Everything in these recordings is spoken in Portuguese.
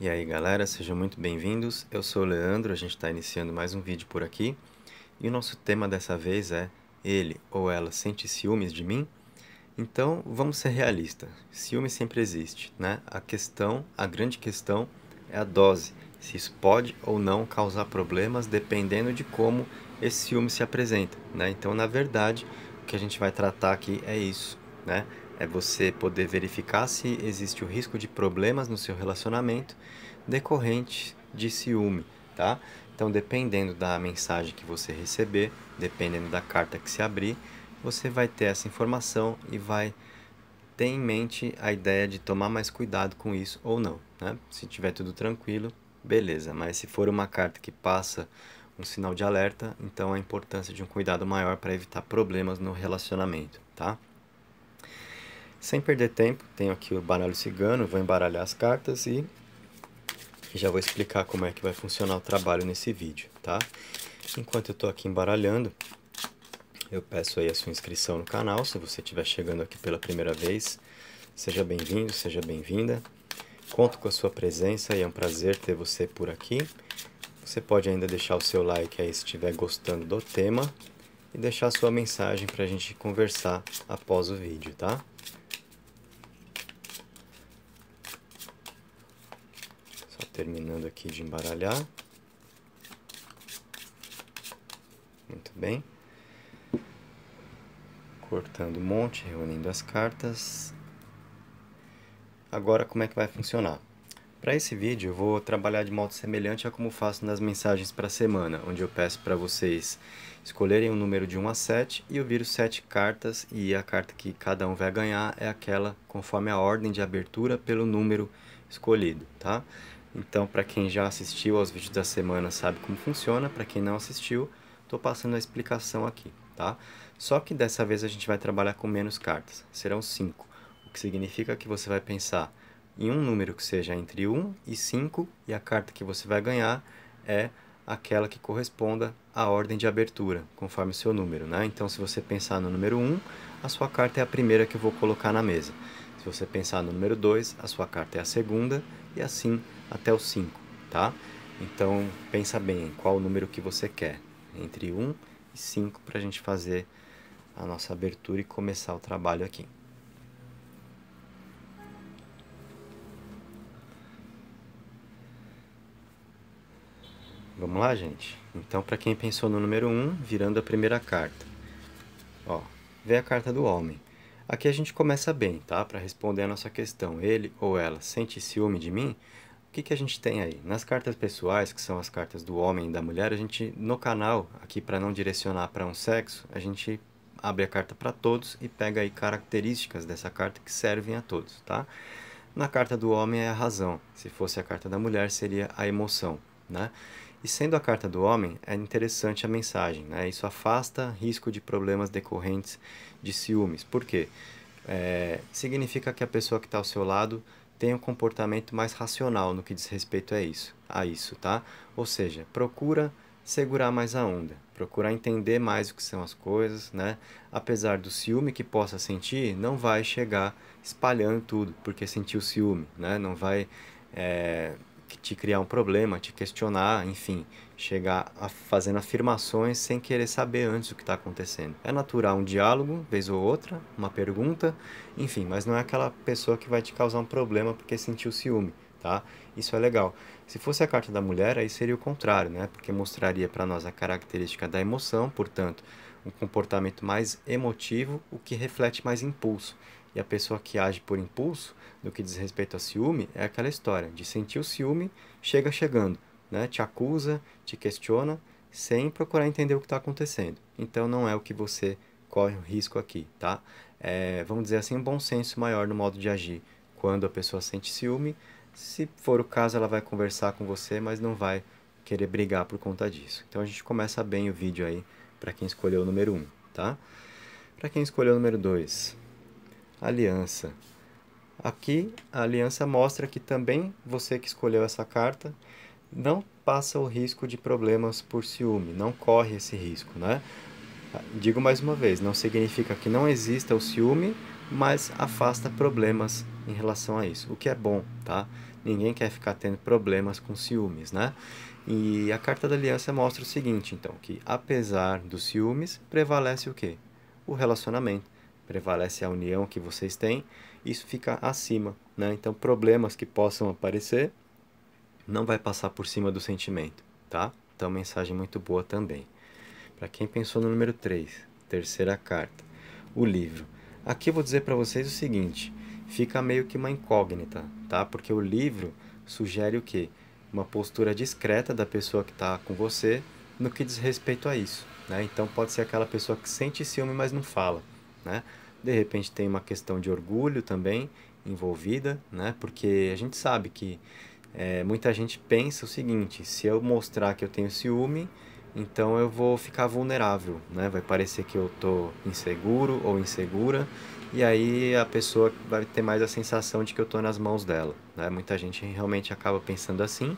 E aí galera, sejam muito bem-vindos. Eu sou o Leandro, a gente está iniciando mais um vídeo por aqui. E o nosso tema dessa vez é Ele ou ela sente ciúmes de mim? Então vamos ser realistas. Ciúme sempre existe, né? A questão, a grande questão é a dose. Se isso pode ou não causar problemas dependendo de como esse ciúme se apresenta, né? Então na verdade o que a gente vai tratar aqui é isso, né? É você poder verificar se existe o risco de problemas no seu relacionamento decorrente de ciúme, tá? Então, dependendo da mensagem que você receber, dependendo da carta que se abrir, você vai ter essa informação e vai ter em mente a ideia de tomar mais cuidado com isso ou não. Né? Se tiver tudo tranquilo, beleza. Mas se for uma carta que passa um sinal de alerta, então é a importância de um cuidado maior para evitar problemas no relacionamento, tá? Sem perder tempo, tenho aqui o baralho cigano, vou embaralhar as cartas e já vou explicar como é que vai funcionar o trabalho nesse vídeo, tá? Enquanto eu estou aqui embaralhando, eu peço aí a sua inscrição no canal, se você estiver chegando aqui pela primeira vez, seja bem-vindo, seja bem-vinda. Conto com a sua presença e é um prazer ter você por aqui. Você pode ainda deixar o seu like aí se estiver gostando do tema e deixar a sua mensagem para a gente conversar após o vídeo, tá? terminando aqui de embaralhar. Muito bem. Cortando um monte, reunindo as cartas. Agora, como é que vai funcionar? Para esse vídeo, eu vou trabalhar de modo semelhante a como faço nas mensagens para a semana, onde eu peço para vocês escolherem um número de 1 a 7 e eu viro 7 cartas e a carta que cada um vai ganhar é aquela conforme a ordem de abertura pelo número escolhido, tá? Então, para quem já assistiu aos vídeos da semana, sabe como funciona. Para quem não assistiu, estou passando a explicação aqui, tá? Só que dessa vez a gente vai trabalhar com menos cartas. Serão 5, o que significa que você vai pensar em um número que seja entre 1 um e 5 e a carta que você vai ganhar é aquela que corresponda à ordem de abertura, conforme o seu número, né? Então, se você pensar no número 1, um, a sua carta é a primeira que eu vou colocar na mesa. Se você pensar no número 2, a sua carta é a segunda e assim até o 5, tá? Então, pensa bem qual o número que você quer, entre 1 e 5 para a gente fazer a nossa abertura e começar o trabalho aqui. Vamos lá, gente? Então, para quem pensou no número 1, virando a primeira carta. Ó, vem a carta do homem. Aqui a gente começa bem, tá? Para responder a nossa questão. Ele ou ela sente ciúme de mim? O que, que a gente tem aí? Nas cartas pessoais, que são as cartas do homem e da mulher, a gente, no canal, aqui para não direcionar para um sexo, a gente abre a carta para todos e pega aí características dessa carta que servem a todos, tá? Na carta do homem é a razão, se fosse a carta da mulher seria a emoção, né? E sendo a carta do homem, é interessante a mensagem, né? Isso afasta risco de problemas decorrentes de ciúmes. Por quê? É, significa que a pessoa que está ao seu lado tem um comportamento mais racional no que diz respeito a isso, a isso, tá? Ou seja, procura segurar mais a onda, procurar entender mais o que são as coisas, né? Apesar do ciúme que possa sentir, não vai chegar espalhando tudo porque sentiu ciúme, né? Não vai é, te criar um problema, te questionar, enfim, chegar a fazendo afirmações sem querer saber antes o que está acontecendo. É natural um diálogo, vez ou outra, uma pergunta, enfim, mas não é aquela pessoa que vai te causar um problema porque sentiu ciúme, tá? Isso é legal. Se fosse a carta da mulher, aí seria o contrário, né? Porque mostraria para nós a característica da emoção, portanto, um comportamento mais emotivo, o que reflete mais impulso e a pessoa que age por impulso, no que diz respeito a ciúme, é aquela história de sentir o ciúme, chega chegando, né? te acusa, te questiona, sem procurar entender o que está acontecendo. Então não é o que você corre o risco aqui, tá? É, vamos dizer assim, um bom senso maior no modo de agir. Quando a pessoa sente ciúme, se for o caso, ela vai conversar com você, mas não vai querer brigar por conta disso. Então a gente começa bem o vídeo aí para quem escolheu o número 1, um, tá? Para quem escolheu o número 2, aliança. Aqui a aliança mostra que também você que escolheu essa carta não passa o risco de problemas por ciúme, não corre esse risco, né? Digo mais uma vez, não significa que não exista o ciúme, mas afasta problemas em relação a isso, o que é bom, tá? Ninguém quer ficar tendo problemas com ciúmes, né? E a carta da aliança mostra o seguinte, então, que apesar dos ciúmes, prevalece o quê? O relacionamento prevalece a união que vocês têm, isso fica acima. Né? Então, problemas que possam aparecer não vai passar por cima do sentimento. Tá? Então, mensagem muito boa também. Para quem pensou no número 3, terceira carta, o livro. Aqui eu vou dizer para vocês o seguinte: fica meio que uma incógnita, tá? Porque o livro sugere o quê? Uma postura discreta da pessoa que está com você no que diz respeito a isso. Né? Então pode ser aquela pessoa que sente ciúme, mas não fala né? De repente tem uma questão de orgulho também envolvida, né? Porque a gente sabe que é, muita gente pensa o seguinte: se eu mostrar que eu tenho ciúme, então eu vou ficar vulnerável, né? Vai parecer que eu tô inseguro ou insegura, e aí a pessoa vai ter mais a sensação de que eu tô nas mãos dela, né? Muita gente realmente acaba pensando assim.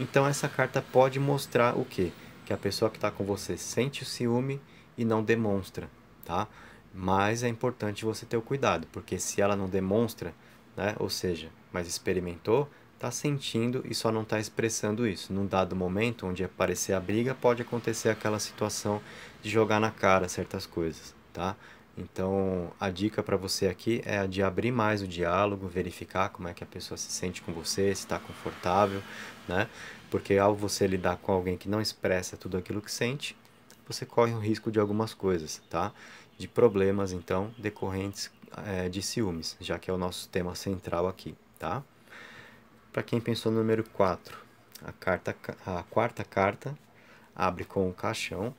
Então essa carta pode mostrar o quê? Que a pessoa que está com você sente o ciúme e não demonstra, tá? Mas é importante você ter o cuidado, porque se ela não demonstra, né, ou seja, mas experimentou, está sentindo e só não está expressando isso. Num dado momento onde aparecer a briga, pode acontecer aquela situação de jogar na cara certas coisas, tá? Então, a dica para você aqui é a de abrir mais o diálogo, verificar como é que a pessoa se sente com você, se está confortável, né? Porque ao você lidar com alguém que não expressa tudo aquilo que sente, você corre o risco de algumas coisas, tá? De problemas, então, decorrentes é, de ciúmes, já que é o nosso tema central aqui, tá? Para quem pensou no número 4, a, carta, a quarta carta abre com o caixão,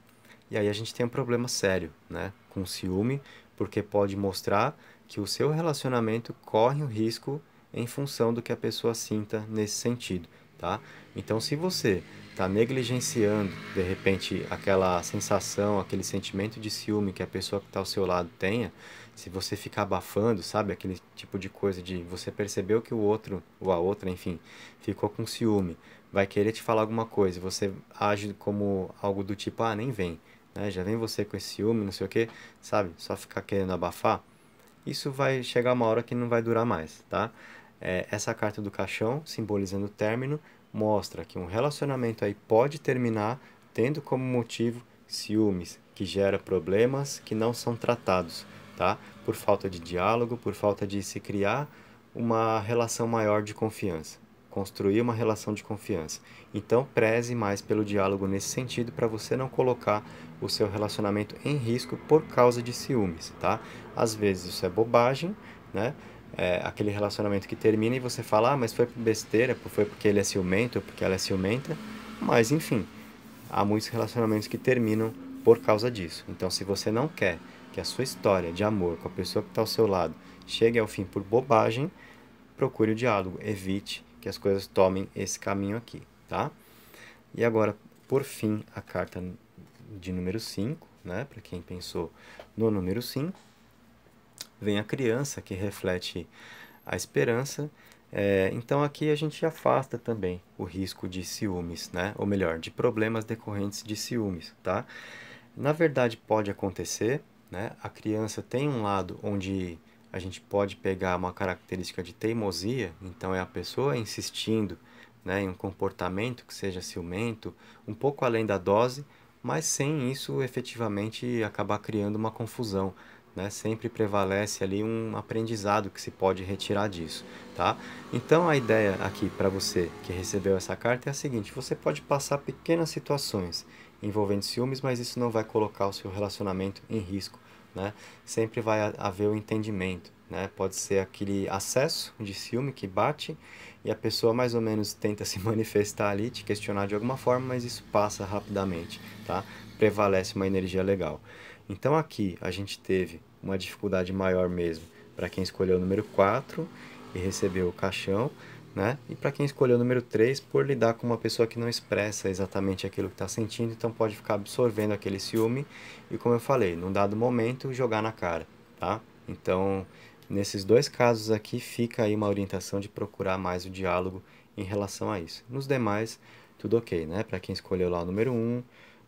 e aí a gente tem um problema sério, né? Com ciúme, porque pode mostrar que o seu relacionamento corre o risco em função do que a pessoa sinta nesse sentido tá? Então, se você está negligenciando, de repente, aquela sensação, aquele sentimento de ciúme que a pessoa que está ao seu lado tenha, se você ficar abafando, sabe, aquele tipo de coisa de você percebeu que o outro, ou a outra, enfim, ficou com ciúme, vai querer te falar alguma coisa, você age como algo do tipo, ah, nem vem, né? já vem você com esse ciúme, não sei o que, sabe, só ficar querendo abafar, isso vai chegar uma hora que não vai durar mais, tá? É, essa carta do caixão, simbolizando o término, mostra que um relacionamento aí pode terminar tendo como motivo ciúmes, que gera problemas que não são tratados, tá? Por falta de diálogo, por falta de se criar uma relação maior de confiança, construir uma relação de confiança. Então, preze mais pelo diálogo nesse sentido para você não colocar o seu relacionamento em risco por causa de ciúmes, tá? Às vezes isso é bobagem, né? é, aquele relacionamento que termina e você fala, ah, mas foi besteira, foi porque ele é ciumento, porque ela é ciumenta. Mas, enfim, há muitos relacionamentos que terminam por causa disso. Então, se você não quer que a sua história de amor com a pessoa que está ao seu lado chegue ao fim por bobagem, procure o diálogo, evite que as coisas tomem esse caminho aqui, tá? E agora, por fim, a carta de número 5, né? Para quem pensou no número 5 vem a criança, que reflete a esperança. É, então aqui a gente afasta também o risco de ciúmes, né? Ou melhor, de problemas decorrentes de ciúmes, tá? Na verdade pode acontecer, né? A criança tem um lado onde a gente pode pegar uma característica de teimosia, então é a pessoa insistindo né, em um comportamento que seja ciumento, um pouco além da dose, mas sem isso efetivamente acabar criando uma confusão, né? Sempre prevalece ali um aprendizado que se pode retirar disso, tá? Então a ideia aqui para você que recebeu essa carta é a seguinte: você pode passar pequenas situações envolvendo ciúmes, mas isso não vai colocar o seu relacionamento em risco, né? Sempre vai haver o entendimento, né? Pode ser aquele acesso de ciúme que bate e a pessoa mais ou menos tenta se manifestar ali, te questionar de alguma forma, mas isso passa rapidamente, tá? Prevalece uma energia legal. Então aqui a gente teve uma dificuldade maior mesmo para quem escolheu o número 4 e recebeu o caixão, né? E para quem escolheu o número 3, por lidar com uma pessoa que não expressa exatamente aquilo que está sentindo, então pode ficar absorvendo aquele ciúme e, como eu falei, num dado momento, jogar na cara, tá? Então, nesses dois casos aqui, fica aí uma orientação de procurar mais o diálogo em relação a isso. Nos demais, tudo ok, né? Para quem escolheu lá o número 1,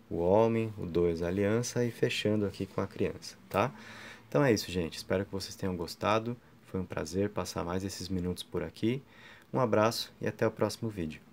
o homem, o dois a aliança e fechando aqui com a criança, tá? Então é isso, gente. Espero que vocês tenham gostado. Foi um prazer passar mais esses minutos por aqui. Um abraço e até o próximo vídeo.